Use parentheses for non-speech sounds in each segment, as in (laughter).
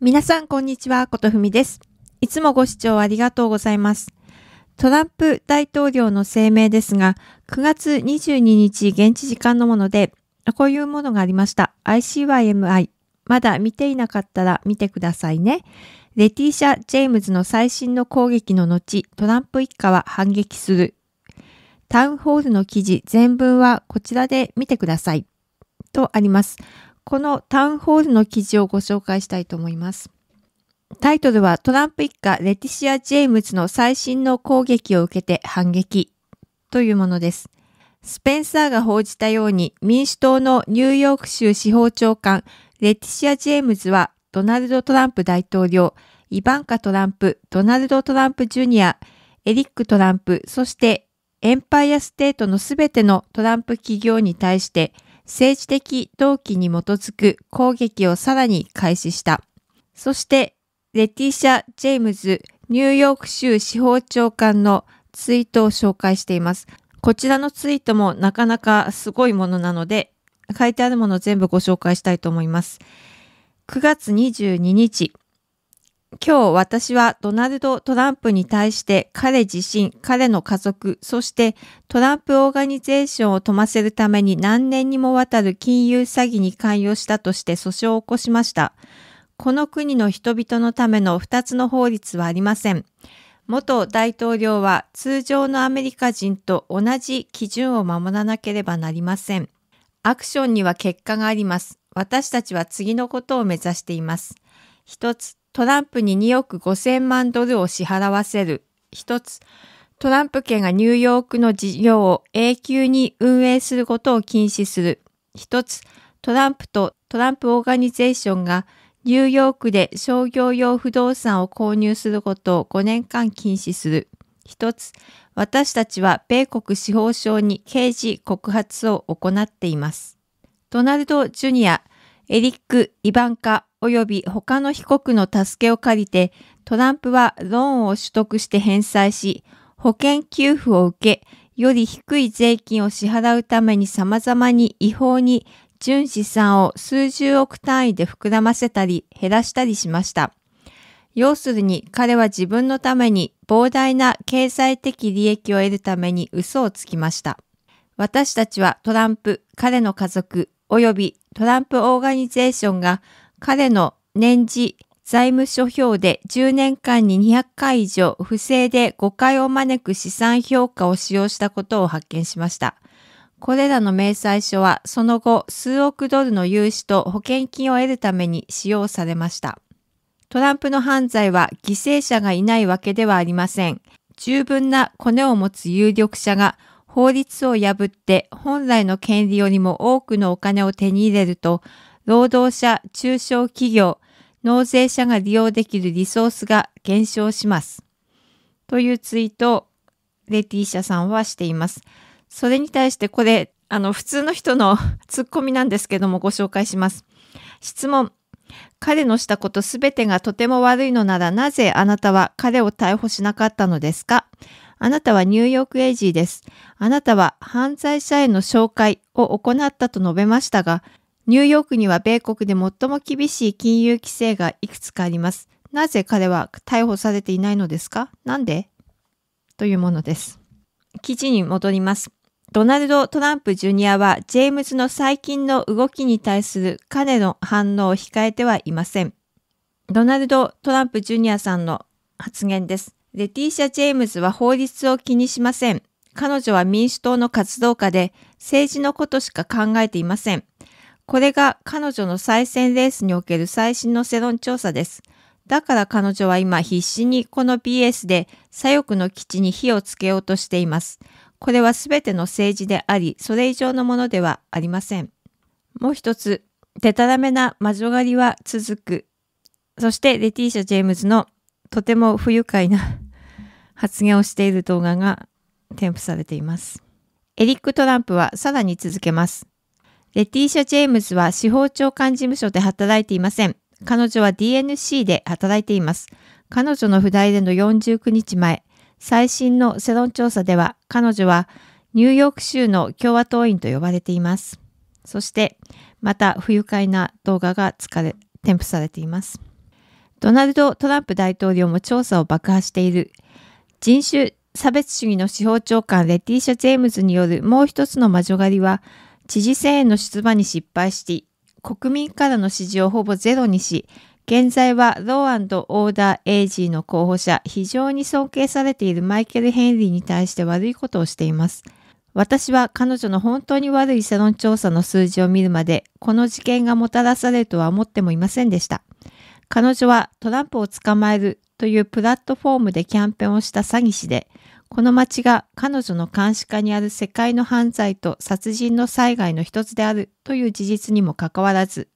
皆さん、こんにちは。ことふみです。いつもご視聴ありがとうございます。トランプ大統領の声明ですが、9月22日現地時間のもので、こういうものがありました。ICYMI。まだ見ていなかったら見てくださいね。レティーシャ・ジェームズの最新の攻撃の後、トランプ一家は反撃する。タウンホールの記事全文はこちらで見てください。とあります。このタウンホールの記事をご紹介したいと思います。タイトルはトランプ一家レティシア・ジェームズの最新の攻撃を受けて反撃というものです。スペンサーが報じたように民主党のニューヨーク州司法長官レティシア・ジェームズはドナルド・トランプ大統領、イバンカ・トランプ、ドナルド・トランプ・ジュニア、エリック・トランプ、そしてエンパイア・ステートのすべてのトランプ企業に対して政治的動機に基づく攻撃をさらに開始した。そして、レティシャ・ジェームズ、ニューヨーク州司法長官のツイートを紹介しています。こちらのツイートもなかなかすごいものなので、書いてあるものを全部ご紹介したいと思います。9月22日、今日私はドナルド・トランプに対して彼自身、彼の家族、そしてトランプ・オーガニゼーションを飛ませるために何年にもわたる金融詐欺に関与したとして訴訟を起こしました。この国の人々のための2つの法律はありません。元大統領は通常のアメリカ人と同じ基準を守らなければなりません。アクションには結果があります。私たちは次のことを目指しています。1つ、トランプに2億5000万ドルを支払わせる。一つ、トランプ家がニューヨークの事業を永久に運営することを禁止する。一つ、トランプとトランプオーガニゼーションがニューヨークで商業用不動産を購入することを5年間禁止する。一つ、私たちは米国司法省に刑事告発を行っています。ドナルド・ジュニア、エリック・イバンカ、及び他の被告の助けを借りて、トランプはローンを取得して返済し、保険給付を受け、より低い税金を支払うために様々に違法に純資産を数十億単位で膨らませたり減らしたりしました。要するに彼は自分のために膨大な経済的利益を得るために嘘をつきました。私たちはトランプ、彼の家族、およびトランプオーガニゼーションが彼の年次財務諸表で10年間に200回以上不正で誤解を招く資産評価を使用したことを発見しました。これらの明細書はその後数億ドルの融資と保険金を得るために使用されました。トランプの犯罪は犠牲者がいないわけではありません。十分なコネを持つ有力者が法律を破って本来の権利よりも多くのお金を手に入れると労働者、中小企業、納税者が利用できるリソースが減少します。というツイートをレティーシャさんはしています。それに対してこれ、あの、普通の人のツッコミなんですけどもご紹介します。質問。彼のしたことすべてがとても悪いのならなぜあなたは彼を逮捕しなかったのですかあなたはニューヨークエイジーです。あなたは犯罪者への紹介を行ったと述べましたが、ニューヨークには米国で最も厳しい金融規制がいくつかあります。なぜ彼は逮捕されていないのですかなんでというものです。記事に戻ります。ドナルド・トランプ・ジュニアは、ジェームズの最近の動きに対する彼の反応を控えてはいません。ドナルド・トランプ・ジュニアさんの発言です。レティーシャ・ジェームズは法律を気にしません。彼女は民主党の活動家で、政治のことしか考えていません。これが彼女の再選レースにおける最新の世論調査です。だから彼女は今必死にこの BS で左翼の基地に火をつけようとしています。これは全ての政治であり、それ以上のものではありません。もう一つ、でたらめな魔女狩りは続く。そしてレティーシャ・ジェームズのとても不愉快な (laughs) 発言をしている動画が添付されています。エリック・トランプはさらに続けます。レティーシャ・ジェームズは司法長官事務所で働いていません。彼女は DNC で働いています。彼女の不在での49日前、最新の世論調査では彼女はニューヨーク州の共和党員と呼ばれています。そして、また不愉快な動画が使れ添付されています。ドナルド・トランプ大統領も調査を爆破している人種差別主義の司法長官レティーシャ・ジェームズによるもう一つの魔女狩りは知事選への出馬に失敗し、国民からの支持をほぼゼロにし、現在はローオーダー・エイジーの候補者、非常に尊敬されているマイケル・ヘンリーに対して悪いことをしています。私は彼女の本当に悪い世論調査の数字を見るまで、この事件がもたらされるとは思ってもいませんでした。彼女はトランプを捕まえるというプラットフォームでキャンペーンをした詐欺師で、この町が彼女の監視下にある世界の犯罪と殺人の災害の一つであるという事実にもかかわらず、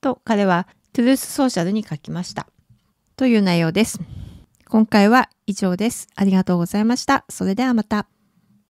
と彼はトゥルースソーシャルに書きました。という内容です。今回は以上です。ありがとうございました。それではまた。